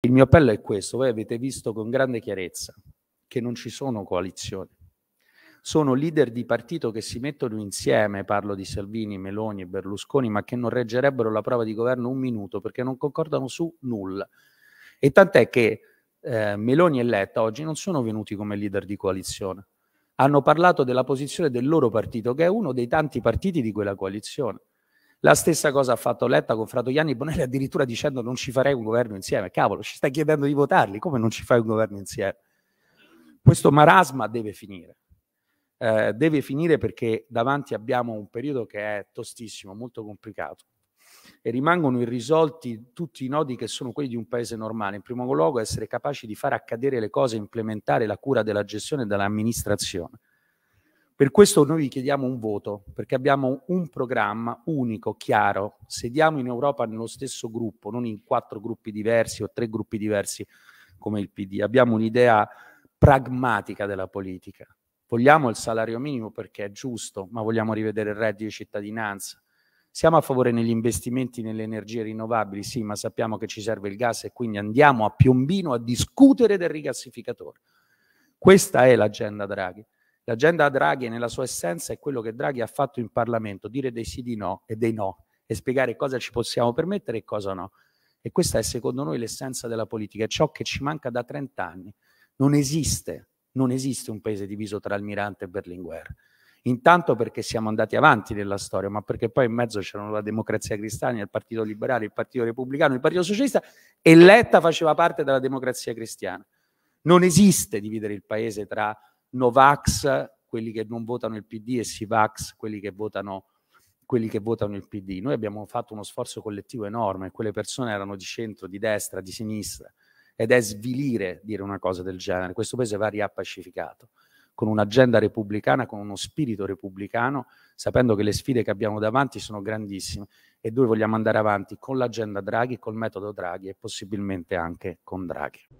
Il mio appello è questo, voi avete visto con grande chiarezza che non ci sono coalizioni, sono leader di partito che si mettono insieme, parlo di Salvini, Meloni e Berlusconi, ma che non reggerebbero la prova di governo un minuto perché non concordano su nulla. E tant'è che eh, Meloni e Letta oggi non sono venuti come leader di coalizione, hanno parlato della posizione del loro partito, che è uno dei tanti partiti di quella coalizione. La stessa cosa ha fatto Letta con Frato Gianni Bonelli, addirittura dicendo non ci farei un governo insieme. Cavolo, ci stai chiedendo di votarli, come non ci fai un governo insieme? Questo marasma deve finire. Eh, deve finire perché davanti abbiamo un periodo che è tostissimo, molto complicato e rimangono irrisolti tutti i nodi che sono quelli di un paese normale. In primo luogo essere capaci di far accadere le cose, implementare la cura della gestione e dell'amministrazione. Per questo noi vi chiediamo un voto, perché abbiamo un programma unico, chiaro. Sediamo in Europa nello stesso gruppo, non in quattro gruppi diversi o tre gruppi diversi come il PD. Abbiamo un'idea pragmatica della politica. Vogliamo il salario minimo perché è giusto, ma vogliamo rivedere il reddito di cittadinanza. Siamo a favore negli investimenti nelle energie rinnovabili, sì, ma sappiamo che ci serve il gas e quindi andiamo a Piombino a discutere del rigassificatore. Questa è l'agenda Draghi. L'agenda Draghi nella sua essenza è quello che Draghi ha fatto in Parlamento, dire dei sì di no e dei no e spiegare cosa ci possiamo permettere e cosa no. E questa è secondo noi l'essenza della politica, è ciò che ci manca da 30 anni. Non esiste, non esiste un paese diviso tra Almirante e Berlinguer. Intanto perché siamo andati avanti nella storia, ma perché poi in mezzo c'erano la democrazia cristiana, il Partito Liberale, il Partito Repubblicano, il Partito Socialista e Letta faceva parte della democrazia cristiana. Non esiste dividere il paese tra Novax, quelli che non votano il PD, e Sivax, quelli che votano quelli che votano il PD. Noi abbiamo fatto uno sforzo collettivo enorme, quelle persone erano di centro, di destra, di sinistra, ed è svilire dire una cosa del genere. Questo paese va riappacificato, con un'agenda repubblicana, con uno spirito repubblicano, sapendo che le sfide che abbiamo davanti sono grandissime e noi vogliamo andare avanti con l'agenda Draghi, col metodo Draghi e possibilmente anche con Draghi.